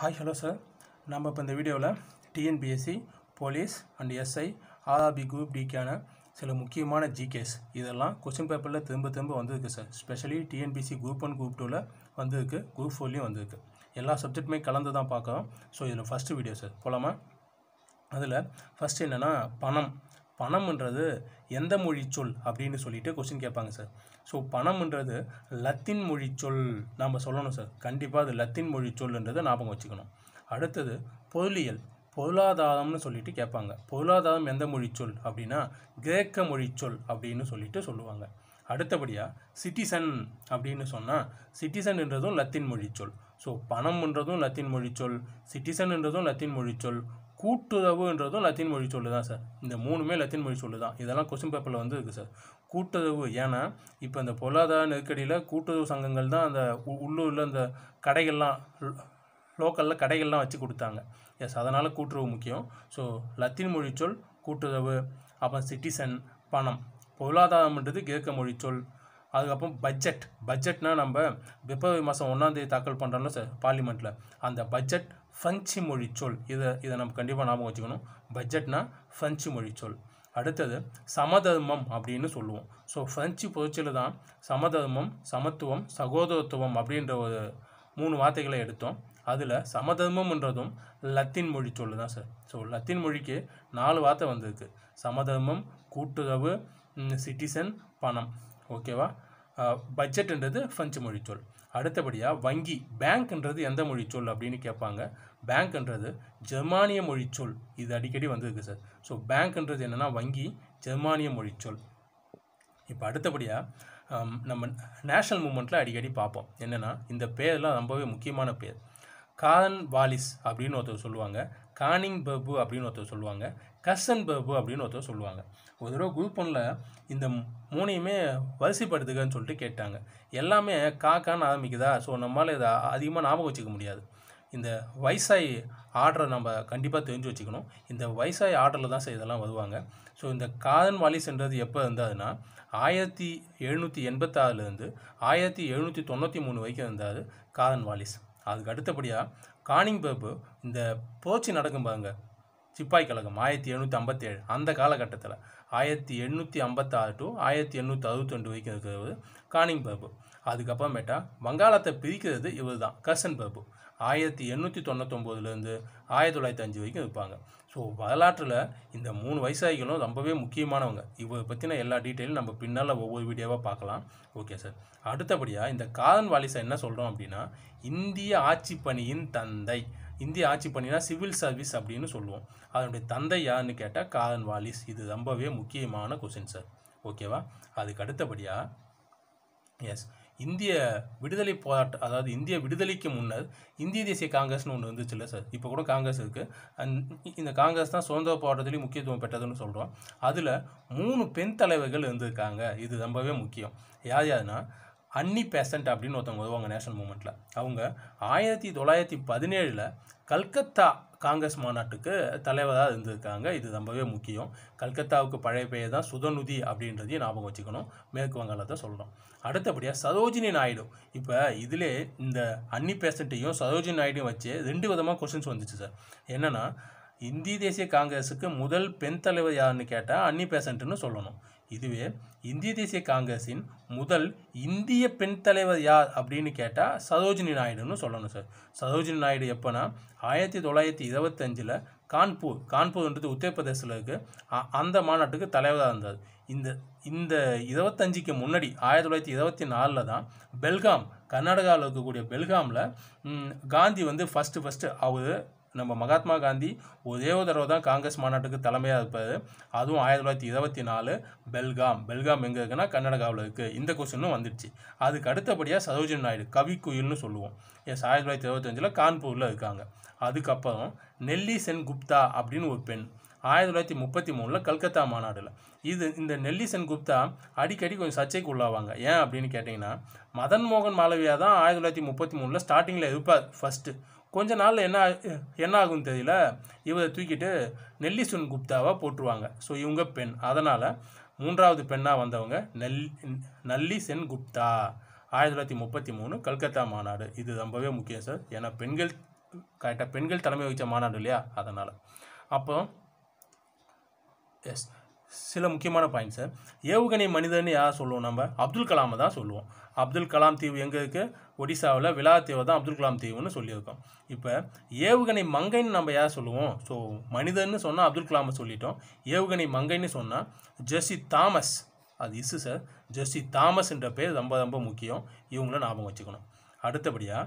hi hello sir நம்ம இப்போ இந்த வீடியோவில் டிஎன்பிஎஸ்சி போலீஸ் அண்ட் எஸ்ஐ ஆர்ஆபி குரூப் டிக்கான சில முக்கியமான ஜிகேஸ் இதெல்லாம் கொஸ்டின் பேப்பரில் திரும்ப திரும்ப வந்திருக்கு sir specially TNPSC group one group டூவில் வந்திருக்கு குரூப் ஃபோர்லேயும் வந்திருக்கு எல்லா சப்ஜெக்ட்டுமே கலந்து தான் பார்க்குறோம் ஸோ இதில் ஃபஸ்ட்டு வீடியோ சார் போகலாமா அதில் ஃபஸ்ட்டு என்னென்னா பணம் பணம்ன்றது எந்த மொழி சொல் அப்படின்னு சொல்லிட்டு கொஸ்டின் கேட்பாங்க சார் ஸோ பணம்ன்றது லத்தின் மொழி சொல் நாம் சொல்லணும் சார் கண்டிப்பாக அது லத்தின் மொழி சொல்ன்றதை ஞாபகம் வச்சுக்கணும் அடுத்தது பொருளியல் பொருளாதாரம்னு சொல்லிட்டு கேட்பாங்க பொருளாதாரம் எந்த மொழி சொல் அப்படின்னா கிரேக்க மொழி சொல் அப்படின்னு சொல்லிட்டு சொல்லுவாங்க அடுத்தபடியாக சிட்டிசன் அப்படின்னு சொன்னால் சிட்டிசன்ன்றதும் லத்தின் மொழி சொல் ஸோ பணம்ன்றதும் லத்தின் மொழி சொல் சிட்டிசன்ன்றதும் லத்தின் மொழி சொல் கூட்டுறவுன்றதும் லத்தீன் மொழி சொல்லு தான் சார் இந்த மூணுமே லத்தீன் மொழி சொல்லு தான் இதெல்லாம் கொஸ்டின் பேப்பரில் வந்து இருக்குது சார் கூட்டுறவு ஏன்னா இப்போ இந்த பொருளாதார நெருக்கடியில் கூட்டுறவு சங்கங்கள் தான் அந்த உள்ளூரில் இந்த கடைகள்லாம் லோக்கலில் கடைகள்லாம் வச்சு கொடுத்தாங்க எஸ் அதனால் கூட்டுறவு முக்கியம் ஸோ லத்தீன் மொழி சொல் கூட்டுறவு அப்புறம் சிட்டிசன் பணம் பொருளாதாரம்ன்றது கிரேக்க மொழி சொல் அதுக்கப்புறம் பட்ஜெட் பட்ஜெட்னால் நம்ம பிப்ரவரி மாதம் ஒன்றாந்தேதி தாக்கல் பண்ணுறோம்ல சார் பார்லிமெண்ட்டில் அந்த பட்ஜெட் மொழி மொழிச்சொல் இதை இதை நம்ம கண்டிப்பாக ஞாபகம் வச்சுக்கணும் பட்ஜெட்னா மொழி மொழிச்சொல் அடுத்தது சமதர்மம் அப்படின்னு சொல்லுவோம் ஸோ ஃப்ரெஞ்சு பொதுச்சில் தான் சமதர்மம் சமத்துவம் சகோதரத்துவம் அப்படின்ற ஒரு மூணு வார்த்தைகளை எடுத்தோம் அதில் சமதர்மம்ன்றதும் லத்தீன் மொழி சொல் தான் சார் ஸோ லத்தீன் மொழிக்கு நாலு வார்த்தை வந்திருக்கு சமதர்மம் கூட்டுறவு சிட்டிசன் பணம் ஓகேவா பட்ஜெட்ன்றது ஃப்ரெஞ்சு மொழிச்சொல் அடுத்தபடியாக வங்கி பேங்க்ன்றது எந்த மொழிச்சொல் அப்படின்னு கேட்பாங்க பேங்க்ன்றது ஜெர்மானிய மொழிச்சொல் இது அடிக்கடி வந்திருக்கு சார் ஸோ பேங்க்ன்றது என்னென்னா வங்கி ஜெர்மானிய மொழிச்சொல் இப்போ அடுத்தபடியாக நம்ம நேஷ்னல் மூமெண்ட்டில் அடிக்கடி பார்ப்போம் என்னென்னா இந்த பேர்லாம் ரொம்பவே முக்கியமான பேர் காரன் வாலிஸ் அப்படின்னு ஒருத்தர் சொல்லுவாங்க கானிங் பபு அப்படின்னு ஒருத்தர் சொல்லுவாங்க கசன் பபு அப்படின்னு ஒருத்தர் சொல்லுவாங்க ஒரு தடவை குரூப் ஒன்றில் இந்த மூணையுமே வரிசைப்படுத்துக்கன்னு சொல்லிட்டு கேட்டாங்க எல்லாமே காக்கான்னு ஆரம்பிக்குதா ஸோ நம்மளால் இதை அதிகமாக ஞாபகம் வச்சுக்க முடியாது இந்த வைசாய் ஆர்டரை நம்ம கண்டிப்பாக தெரிஞ்சு வச்சுக்கணும் இந்த வைசாய் ஆர்டரில் தான் இதெல்லாம் வருவாங்க ஸோ இந்த காதன் வாலி சென்றது எப்போ இருந்தாதுன்னா ஆயிரத்தி எழுநூற்றி எண்பத்தாறுலேருந்து ஆயிரத்தி எழுநூற்றி தொண்ணூற்றி மூணு வரைக்கும் இருந்தார் காதன் வாலிஸ் அதுக்கு அடுத்தபடியாக கானிங் பேப்பு இந்த போச்சு நடக்கும் பாருங்க சிப்பாய் கழகம் ஆயிரத்தி எழுநூற்றி ஐம்பத்தேழு அந்த காலகட்டத்தில் ஆயிரத்தி எண்ணூற்றி ஐம்பத்தாறு டு ஆயிரத்தி எண்ணூற்றி அறுபத்தி ரெண்டு வரைக்கும் இருக்கிறது கானிங் பேப்பு அதுக்கப்புறமேட்டா வங்காளத்தை பிரிக்கிறது இவர் தான் கர்சன் பேப்பு ஆயிரத்தி எண்ணூற்றி தொண்ணூத்தொம்போதுலேருந்து ஆயிரத்தி தொள்ளாயிரத்தி அஞ்சு வரைக்கும் இருப்பாங்க ஸோ வரலாற்றில் இந்த மூணு வயசாகிகளும் ரொம்பவே முக்கியமானவங்க இவரை பற்றின எல்லா டீட்டெயிலும் நம்ம பின்னால் ஒவ்வொரு வீடியோவாக பார்க்கலாம் ஓகே சார் அடுத்தபடியாக இந்த காதன் வாலிசா என்ன சொல்கிறோம் அப்படின்னா இந்திய ஆட்சி பணியின் தந்தை இந்திய ஆட்சி பணினா சிவில் சர்வீஸ் அப்படின்னு சொல்லுவோம் அதனுடைய தந்தை யாருன்னு கேட்டால் காரன் வாலிஸ் இது ரொம்பவே முக்கியமான கொஷின் சார் ஓகேவா அதுக்கு அடுத்தபடியாக எஸ் இந்திய விடுதலை போராட்ட அதாவது இந்திய விடுதலைக்கு முன்னர் இந்திய தேசிய காங்கிரஸ்னு ஒன்று வந்துச்சு இல்லை சார் இப்போ கூட காங்கிரஸ் இருக்குது அண்ட் இந்த காங்கிரஸ் தான் சுதந்திர போராட்டத்திலேயும் முக்கியத்துவம் பெற்றதுன்னு சொல்கிறோம் அதில் மூணு பெண் தலைவர்கள் இருந்திருக்காங்க இது ரொம்பவே முக்கியம் யார் யாருன்னா அன்னி பேசண்ட் அப்படின்னு ஒருத்தவங்க வருவாங்க நேஷனல் மூமெண்ட்டில் அவங்க ஆயிரத்தி தொள்ளாயிரத்தி பதினேழில் கல்கத்தா காங்கிரஸ் மாநாட்டுக்கு தலைவராக இருந்திருக்காங்க இது ரொம்பவே முக்கியம் கல்கத்தாவுக்கு பழைய பெயர் தான் சுதநுதி அப்படின்றதையும் ஞாபகம் வச்சுக்கணும் மேற்கு வங்காளத்தை சொல்கிறோம் அடுத்தபடியாக சரோஜினி நாயுடு இப்போ இதில் இந்த அன்னி பேசண்ட்டையும் சரோஜினி நாயுடையும் வச்சு ரெண்டு விதமாக கொஷின்ஸ் வந்துச்சு சார் என்னென்னா இந்திய தேசிய காங்கிரஸுக்கு முதல் பெண் தலைவர் யாருன்னு கேட்டால் அன்னி பேசண்ட்டுன்னு சொல்லணும் இதுவே இந்திய தேசிய காங்கிரஸின் முதல் இந்திய பெண் தலைவர் யார் அப்படின்னு கேட்டால் சரோஜினி நாயுடுன்னு சொல்லணும் சார் சரோஜினி நாயுடு எப்போனா ஆயிரத்தி தொள்ளாயிரத்தி இருபத்தஞ்சில் கான்பூர் கான்பூர்ன்றது உத்தரப்பிரதேசில் இருக்குது அந்த மாநாட்டுக்கு தலைவராக இருந்தார் இந்த இந்த இருபத்தஞ்சிக்கு முன்னாடி ஆயிரத்தி தொள்ளாயிரத்தி இருபத்தி நாலில் தான் பெல்காம் கர்நாடகாவில் இருக்கக்கூடிய பெல்காமில் காந்தி வந்து ஃபஸ்ட்டு ஃபஸ்ட்டு அவர் நம்ம மகாத்மா காந்தி ஒரே ஒரு தடவை தான் காங்கிரஸ் மாநாட்டுக்கு தலைமையாக இருப்பார் அதுவும் ஆயிரத்தி தொள்ளாயிரத்தி இருபத்தி நாலு பெல்காம் பெல்காம் எங்கே இருக்குன்னா கர்நாடகாவில் இருக்குது இந்த கொஸ்டினும் வந்துடுச்சு அதுக்கு அடுத்தபடியாக சரோஜினி நாயுடு கவிக்குயில்னு சொல்லுவோம் எஸ் ஆயிரத்தி தொள்ளாயிரத்தி இருபத்தஞ்சில் கான்பூரில் இருக்காங்க அதுக்கப்புறம் நெல்லி சென் குப்தா அப்படின்னு ஒரு பெண் ஆயிரத்தி தொள்ளாயிரத்தி முப்பத்தி மூணில் கல்கத்தா மாநாடில் இது இந்த நெல்லி குப்தா அடிக்கடி கொஞ்சம் சர்ச்சைக்கு உள்ளாவாங்க ஏன் அப்படின்னு கேட்டிங்கன்னா மதன் மோகன் மாலவியா தான் ஆயிரத்தி தொள்ளாயிரத்தி முப்பத்தி மூணில் ஸ்டார்டிங்கில் இருப்பார் ஃபஸ்ட்டு கொஞ்ச நாளில் என்ன என்ன ஆகும் தெரியல இவரை தூக்கிட்டு நெல்லிசுன் குப்தாவாக போட்டுருவாங்க ஸோ இவங்க பெண் அதனால் மூன்றாவது பெண்ணாக வந்தவங்க நெல் நல்லி சென் குப்தா ஆயிரத்தி தொள்ளாயிரத்தி முப்பத்தி மூணு கல்கத்தா மாநாடு இது ரொம்பவே முக்கியம் சார் ஏன்னா பெண்கள் கரெக்டாக பெண்கள் தலைமை வகித்த மாநாடு இல்லையா அதனால் அப்போ எஸ் சில முக்கியமான பாயிண்ட்ஸு ஏவுகணை மனிதன் யார் சொல்லுவோம் நம்ம அப்துல் கலாமை தான் சொல்லுவோம் அப்துல் கலாம் தீவு எங்கே இருக்குது ஒடிசாவில் விழா தீவை தான் அப்துல் கலாம் தீவுன்னு சொல்லியிருக்கோம் இப்போ ஏவுகணை மங்கைன்னு நம்ம யார் சொல்லுவோம் ஸோ மனிதன்னு சொன்னால் அப்துல் கலாமை சொல்லிட்டோம் ஏவுகணை மங்கைன்னு சொன்னால் ஜெஸ்ஸி தாமஸ் அது இசு சார் ஜெஸ்ஸி தாமஸ்ன்ற பேர் ரொம்ப ரொம்ப முக்கியம் இவங்கள ஞாபகம் வச்சுக்கணும் அடுத்தபடியாக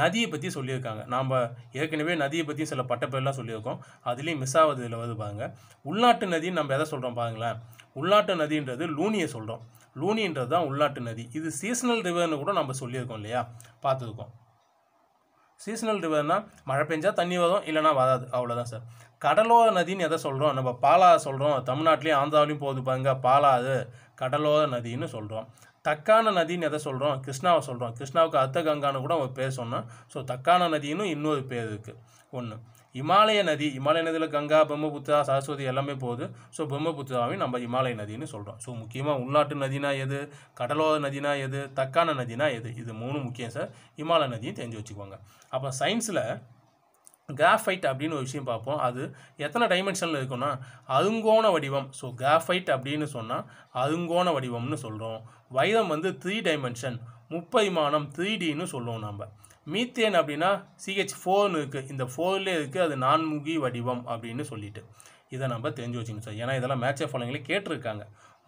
நதியை பற்றி சொல்லியிருக்காங்க நாம் ஏற்கனவே நதியை பற்றி சில பட்டப்பேர்லாம் சொல்லியிருக்கோம் அதுலேயும் மிஸ் ஆகுது இதில் வந்து பாருங்க உள்நாட்டு நதின்னு நம்ம எதை சொல்கிறோம் பாருங்களேன் உள்நாட்டு நதின்றது லூனியை சொல்கிறோம் லூனின்றது தான் உள்நாட்டு நதி இது சீசனல் ரிவர்னு கூட நம்ம சொல்லியிருக்கோம் இல்லையா பார்த்துருக்கோம் சீசனல் ரிவர்னால் மழை பெஞ்சால் தண்ணி வரும் இல்லைனா வராது அவ்வளோதான் சார் கடலோர நதின்னு எதை சொல்கிறோம் நம்ம பாலா சொல்கிறோம் தமிழ்நாட்டிலையும் ஆந்திராவிலையும் போகுது பாருங்க அது கடலோர நதின்னு சொல்கிறோம் தக்கான நதின்னு எதை சொல்கிறோம் கிருஷ்ணாவை சொல்கிறோம் கிருஷ்ணாவுக்கு அர்த்த கங்கான்னு கூட அவங்க பேர் சொன்னோம் ஸோ தக்கான நதின்னு இன்னொரு பேர் இருக்குது ஒன்று இமாலய நதி இமாலய நதியில் கங்கா பிரம்மபுத்திரா சரஸ்வதி எல்லாமே போகுது ஸோ பிரம்மபுத்திராவையும் நம்ம இமாலய நதின்னு சொல்கிறோம் ஸோ முக்கியமாக உள்நாட்டு நதினா எது கடலோர நதினா எது தக்கான நதினா எது இது மூணு முக்கியம் சார் இமாலய நதியும் தெரிஞ்சு வச்சுக்கோங்க அப்போ சயின்ஸில் கிராஃபைட் அப்படின்னு ஒரு விஷயம் பார்ப்போம் அது எத்தனை டைமென்ஷனில் இருக்குன்னா அருங்கோண வடிவம் ஸோ கிராஃபைட் அப்படின்னு சொன்னால் அருங்கோண வடிவம்னு சொல்கிறோம் வைரம் வந்து த்ரீ டைமென்ஷன் முப்பரிமாணம் த்ரீ டின்னு சொல்லுவோம் நம்ம மீத்தேன் அப்படின்னா சிஹெச் ஃபோர்னு இருக்குது இந்த ஃபோர்லேயே இருக்குது அது நான்முகி வடிவம் அப்படின்னு சொல்லிட்டு இதை நம்ம தெரிஞ்சு வச்சுக்கணும் சார் ஏன்னா இதெல்லாம் மேட்ச் ஆஃப் ஃபாலோங்களே கேட்டிருக்காங்க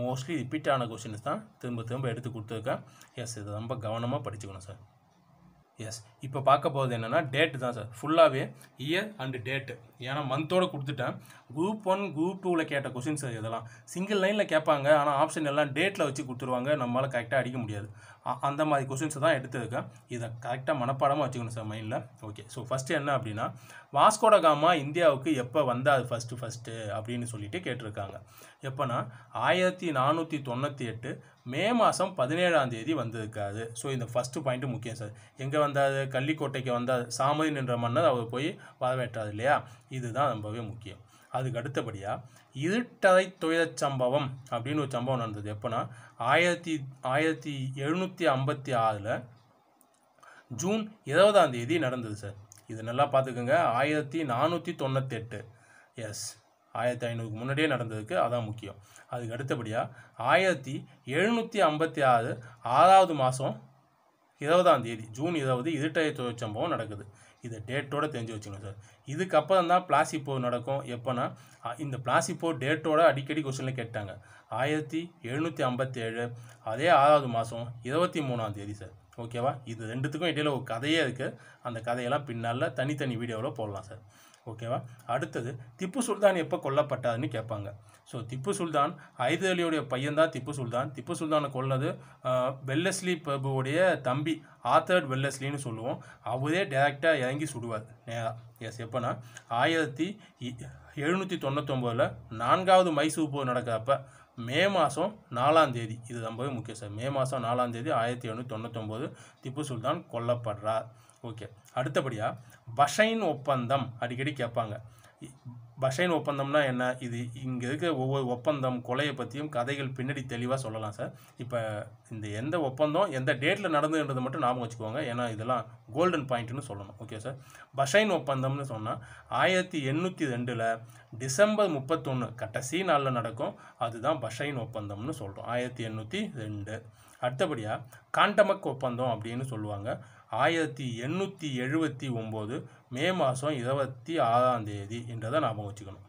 மோஸ்ட்லி ரிப்பீட்டான கொஷின்ஸ் கொஸ்டின்ஸ் தான் திரும்ப திரும்ப எடுத்து கொடுத்துருக்கேன் எஸ் இதை ரொம்ப கவனமாக படிச்சுக்கணும் சார் எஸ் இப்போ பார்க்க போகிறது என்னென்னா டேட்டு தான் சார் ஃபுல்லாகவே இயர் அண்டு டேட்டு ஏன்னா மந்தோடு கொடுத்துட்டேன் குரூப் ஒன் குரூப் டூவில் கேட்ட கொஷின்ஸ் இதெல்லாம் சிங்கிள் லைனில் கேட்பாங்க ஆனால் ஆப்ஷன் எல்லாம் டேட்டில் வச்சு கொடுத்துருவாங்க நம்மளால் கரெக்டாக அடிக்க முடியாது அந்த மாதிரி கொஷின்ஸை தான் எடுத்திருக்கேன் இதை கரெக்டாக மனப்பாடமாக வச்சுக்கணும் சார் மைண்டில் ஓகே ஸோ ஃபஸ்ட்டு என்ன அப்படின்னா வாஸ்கோட காமா இந்தியாவுக்கு எப்போ வந்தார் ஃபஸ்ட்டு ஃபஸ்ட்டு அப்படின்னு சொல்லிட்டு கேட்டிருக்காங்க எப்போனா ஆயிரத்தி நானூற்றி தொண்ணூற்றி எட்டு மே மாதம் பதினேழாம் தேதி வந்திருக்காரு ஸோ இந்த ஃபஸ்ட்டு பாயிண்ட்டு முக்கியம் சார் எங்கே வந்தார் கள்ளிக்கோட்டைக்கு வந்தார் சாமதி நின்ற மன்னர் அவர் போய் வரவேற்றார் இல்லையா இதுதான் ரொம்பவே முக்கியம் அதுக்கு அடுத்தபடியாக இருட்டறை துயரச் சம்பவம் அப்படின்னு ஒரு சம்பவம் நடந்தது எப்போனா ஆயிரத்தி ஆயிரத்தி எழுநூற்றி ஐம்பத்தி ஆறில் ஜூன் இருபதாம் தேதி நடந்தது சார் இது நல்லா பார்த்துக்கோங்க ஆயிரத்தி நானூற்றி தொண்ணூத்தெட்டு எஸ் ஆயிரத்தி ஐநூறுக்கு முன்னாடியே நடந்ததுக்கு அதான் முக்கியம் அதுக்கு அடுத்தபடியாக ஆயிரத்தி எழுநூற்றி ஐம்பத்தி ஆறு ஆறாவது மாதம் இருபதாம் தேதி ஜூன் இருபது இருட்டறை தொழிற்சம்பவம் நடக்குது இதை டேட்டோடு தெரிஞ்சு வச்சுக்கணும் சார் இதுக்கப்புறம் தான் பிளாசிப்போ நடக்கும் எப்போனா இந்த பிளாசிப்போ டேட்டோட அடிக்கடி கொஸ்டினில் கேட்டாங்க ஆயிரத்தி எழுநூற்றி ஐம்பத்தேழு அதே ஆறாவது மாதம் இருபத்தி மூணாம் தேதி சார் ஓகேவா இது ரெண்டுத்துக்கும் இடையில் ஒரு கதையே இருக்குது அந்த கதையெல்லாம் பின்னால் தனித்தனி வீடியோவில் போடலாம் சார் ஓகேவா அடுத்தது திப்பு சுல்தான் எப்போ கொல்லப்பட்டாதுன்னு கேட்பாங்க ஸோ திப்பு சுல்தான் ஹைதர் பையன் பையன்தான் திப்பு சுல்தான் திப்பு சுல்தானை கொல்லது வெல்லஸ்லி பிரபுவோடைய தம்பி ஆத்தர்ட் வெல்லஸ்லின்னு சொல்லுவோம் அவரே டேரெக்டாக இறங்கி சுடுவார் நேராக எஸ் எப்போனா ஆயிரத்தி எழுநூற்றி தொண்ணூத்தொம்போதில் நான்காவது மைசூர் போர் நடக்கிறப்ப மே மாதம் நாலாம் தேதி இது ரொம்பவே முக்கியம் சார் மே மாதம் நாலாம் தேதி ஆயிரத்தி எழுநூற்றி தொண்ணூத்தொம்போது திப்பு சுல்தான் கொல்லப்படுறார் ஓகே அடுத்தபடியாக பஷைன் ஒப்பந்தம் அடிக்கடி கேட்பாங்க பஷைன் ஒப்பந்தம்னா என்ன இது இங்கே இருக்கிற ஒவ்வொரு ஒப்பந்தம் கொலையை பற்றியும் கதைகள் பின்னாடி தெளிவாக சொல்லலாம் சார் இப்போ இந்த எந்த ஒப்பந்தம் எந்த டேட்டில் நடந்துன்றது மட்டும் ஞாபகம் வச்சுக்கோங்க ஏன்னா இதெல்லாம் கோல்டன் பாயிண்ட்டுன்னு சொல்லணும் ஓகே சார் பஷைன் ஒப்பந்தம்னு சொன்னால் ஆயிரத்தி எண்ணூற்றி ரெண்டில் டிசம்பர் முப்பத்தொன்று கடைசி நாளில் நடக்கும் அதுதான் பஷைன் ஒப்பந்தம்னு சொல்கிறோம் ஆயிரத்தி எண்ணூற்றி ரெண்டு அடுத்தபடியாக காண்டமக் ஒப்பந்தம் அப்படின்னு சொல்லுவாங்க ஆயிரத்தி எண்ணூற்றி எழுபத்தி ஒம்பது மே மாதம் இருபத்தி ஆறாம் தேதி என்றதை நாம் வச்சுக்கணும்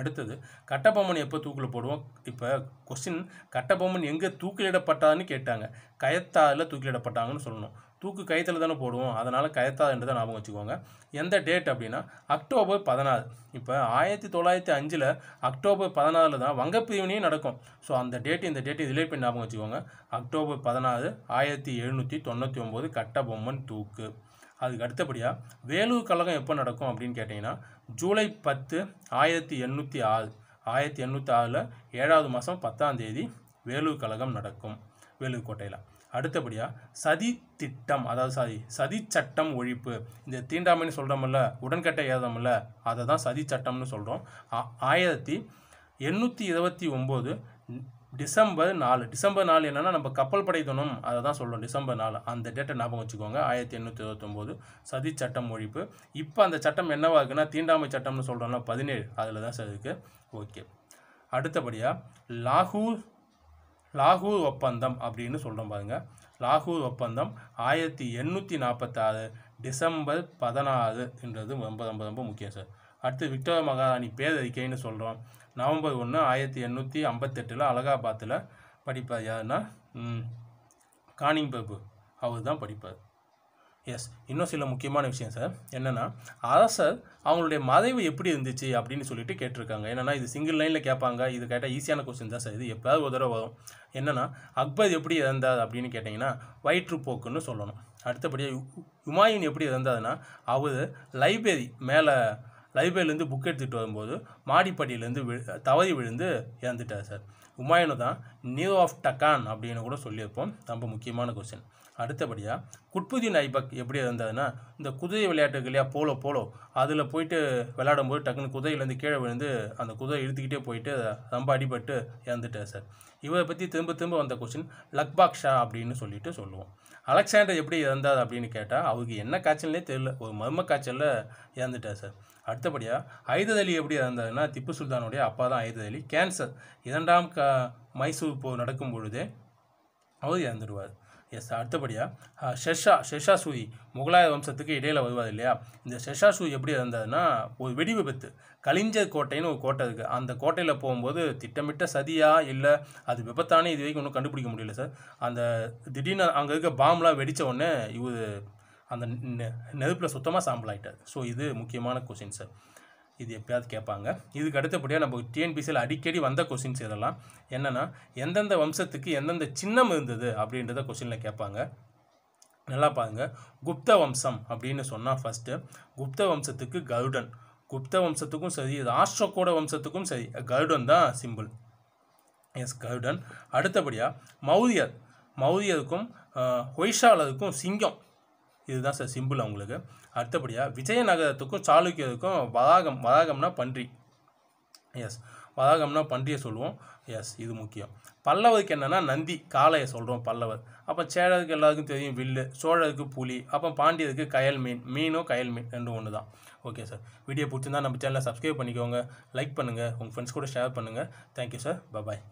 அடுத்தது கட்டபொம்மன் எப்போ தூக்கில் போடுவோம் இப்போ கொஸ்டின் கட்டபொம்மன் எங்கே தூக்கிலிடப்பட்டான்னு கேட்டாங்க கயத்தாவில் தூக்கிலிடப்பட்டாங்கன்னு சொல்லணும் தூக்கு கயத்தில் தானே போடுவோம் அதனால் கயத்தால் என்று தான் ஞாபகம் வச்சுக்கோங்க எந்த டேட் அப்படின்னா அக்டோபர் பதினாறு இப்போ ஆயிரத்தி தொள்ளாயிரத்தி அஞ்சில் அக்டோபர் பதினாறில் தான் வங்கப்பிரிவினையும் நடக்கும் ஸோ அந்த டேட் இந்த டேட்டை ரிலேட் பண்ணி ஞாபகம் வச்சுக்கோங்க அக்டோபர் பதினாறு ஆயிரத்தி எழுநூற்றி தொண்ணூற்றி ஒம்பது கட்டபொம்மன் தூக்கு அதுக்கு அடுத்தபடியாக வேலூர் கழகம் எப்போ நடக்கும் அப்படின்னு கேட்டிங்கன்னா ஜூலை பத்து ஆயிரத்தி எண்ணூற்றி ஆறு ஆயிரத்தி எண்ணூற்றி ஆறில் ஏழாவது மாதம் பத்தாம் தேதி வேலூர் கழகம் நடக்கும் வேலூர் கோட்டையில் அடுத்தபடியாக சதி திட்டம் அதாவது சாரி சதி சட்டம் ஒழிப்பு இந்த தீண்டாமைன்னு சொல்கிறோம்ல உடன்கட்டை ஏதமில்ல அதை தான் சதி சட்டம்னு சொல்கிறோம் ஆயிரத்தி எண்ணூற்றி இருபத்தி ஒம்பது டிசம்பர் நாலு டிசம்பர் நாலு என்னென்னா நம்ம கப்பல் படை தினம் அதை தான் சொல்கிறோம் டிசம்பர் நாலு அந்த டேட்டை ஞாபகம் வச்சுக்கோங்க ஆயிரத்தி எண்ணூற்றி இருபத்தொம்போது சதி சட்டம் ஒழிப்பு இப்போ அந்த சட்டம் என்னவாக இருக்குன்னா தீண்டாமை சட்டம்னு சொல்கிறோம்னா பதினேழு அதில் தான் சார் இருக்குது ஓகே அடுத்தபடியாக லாகூர் லாகூர் ஒப்பந்தம் அப்படின்னு சொல்கிறோம் பாருங்கள் லாகூர் ஒப்பந்தம் ஆயிரத்தி எண்ணூற்றி நாற்பத்தாறு டிசம்பர் பதினாறுன்றது ரொம்ப ரொம்ப ரொம்ப முக்கியம் சார் அடுத்து விக்டோரிய மகாராணி பேரறிக்கைன்னு சொல்கிறோம் நவம்பர் ஒன்று ஆயிரத்தி எண்ணூற்றி ஐம்பத்தெட்டில் அலகாபாத்தில் படிப்பார் யாருன்னா கானிங் பிரபு அவர் தான் படிப்பார் எஸ் இன்னும் சில முக்கியமான விஷயம் சார் என்னென்னா அரசர் அவங்களுடைய மறைவு எப்படி இருந்துச்சு அப்படின்னு சொல்லிட்டு கேட்டிருக்காங்க என்னென்னா இது சிங்கிள் லைனில் கேட்பாங்க இது கேட்டால் ஈஸியான கொஸ்டின் தான் சார் இது எப்போயாவது ஒரு தடவை வரும் என்னென்னா அக்பர் எப்படி இறந்தார் அப்படின்னு கேட்டிங்கன்னா வயிற்றுப்போக்குன்னு சொல்லணும் அடுத்தபடியாக ஹுமாயூன் எப்படி இறந்தாருன்னா அவர் லைப்ரரி மேலே லைப்ரரியிலேருந்து புக் எடுத்துகிட்டு வரும்போது மாடிப்படியிலேருந்து வி தவறி விழுந்து இறந்துட்டார் சார் உமாயனு தான் நியூ ஆஃப் டக்கான் அப்படின்னு கூட சொல்லியிருப்போம் ரொம்ப முக்கியமான கொஸ்டின் அடுத்தபடியாக குட்புதீன் ஐபக் எப்படி இருந்ததுன்னா இந்த குதிரை விளையாட்டுக்கு இல்லையா போலோ போலோ அதில் போயிட்டு விளையாடும் போது டக்குன்னு குதிரையிலேருந்து கீழே விழுந்து அந்த குதிரை இழுத்துக்கிட்டே போயிட்டு ரொம்ப அடிபட்டு இறந்துட்டார் சார் இவரை பற்றி திரும்ப திரும்ப வந்த கொஸ்டின் லக்பாக் ஷா அப்படின்னு சொல்லிட்டு சொல்லுவோம் அலெக்சாண்டர் எப்படி இறந்தார் அப்படின்னு கேட்டால் அவருக்கு என்ன காய்ச்சல்னே தெரியல ஒரு மர்ம காய்ச்சலில் இறந்துட்டார் சார் அடுத்தபடியாக ஐதலி அலி எப்படி இறந்தாருன்னா திப்பு சுல்தானுடைய அப்பா தான் ஐதலி கேன்சர் இரண்டாம் க மைசூர் போ நடக்கும் பொழுதே அவர் இறந்துடுவார் எஸ் அடுத்தபடியாக ஷெஷா ஷெஷா சூயி முகலாய வம்சத்துக்கு இடையில் வருவார் இல்லையா இந்த ஷெஷா சூயி எப்படி இருந்ததுன்னா ஒரு வெடி விபத்து கலிஞ்சர் கோட்டைன்னு ஒரு கோட்டை இருக்குது அந்த கோட்டையில் போகும்போது திட்டமிட்ட சதியா இல்லை அது விபத்தானே இது வரைக்கும் ஒன்றும் கண்டுபிடிக்க முடியல சார் அந்த திடீர்னு அங்கே இருக்க பாம்பெலாம் வெடித்த உடனே இவர் அந்த நெருப்பில் சுத்தமாக சாம்பிள் ஆகிட்டார் ஸோ இது முக்கியமான கொஷின் சார் இது எப்பயாவது கேட்பாங்க இதுக்கு அடுத்தபடியாக நம்ம டிஎன்பிசியில் அடிக்கடி வந்த கொஸ்டின்ஸ் இதெல்லாம் என்னென்னா எந்தெந்த வம்சத்துக்கு எந்தெந்த சின்னம் இருந்தது அப்படின்றத கொஸ்டினில் கேட்பாங்க நல்லா பாருங்க குப்த வம்சம் அப்படின்னு சொன்னால் ஃபஸ்ட்டு குப்த வம்சத்துக்கு கருடன் குப்த வம்சத்துக்கும் சரி ராஷ்டிரகூட வம்சத்துக்கும் சரி கருடன் தான் சிம்பிள் எஸ் கருடன் அடுத்தபடியாக மௌரியர் மௌரியருக்கும் ஒய்ஷாலருக்கும் சிங்கம் இதுதான் சார் சிம்பிள் அவங்களுக்கு அடுத்தபடியாக விஜயநகரத்துக்கும் சாளுக்கியத்துக்கும் வதாகம் வராகம்னா பன்றி எஸ் வதாகம்னா பன்றியை சொல்லுவோம் எஸ் இது முக்கியம் பல்லவருக்கு என்னென்னா நந்தி காளையை சொல்கிறோம் பல்லவர் அப்போ சேரருக்கு எல்லாருக்கும் தெரியும் வில்லு சோழருக்கு புலி அப்போ பாண்டியருக்கு கயல் மீன் மீனும் கயல் மீன் ரெண்டும் ஒன்று தான் ஓகே சார் வீடியோ பிடிச்சிருந்தா நம்ம சேனலை சப்ஸ்கிரைப் பண்ணிக்கோங்க லைக் பண்ணுங்கள் உங்கள் ஃப்ரெண்ட்ஸ் கூட ஷேர் பண்ணுங்கள் தேங்க்யூ சார் பாய்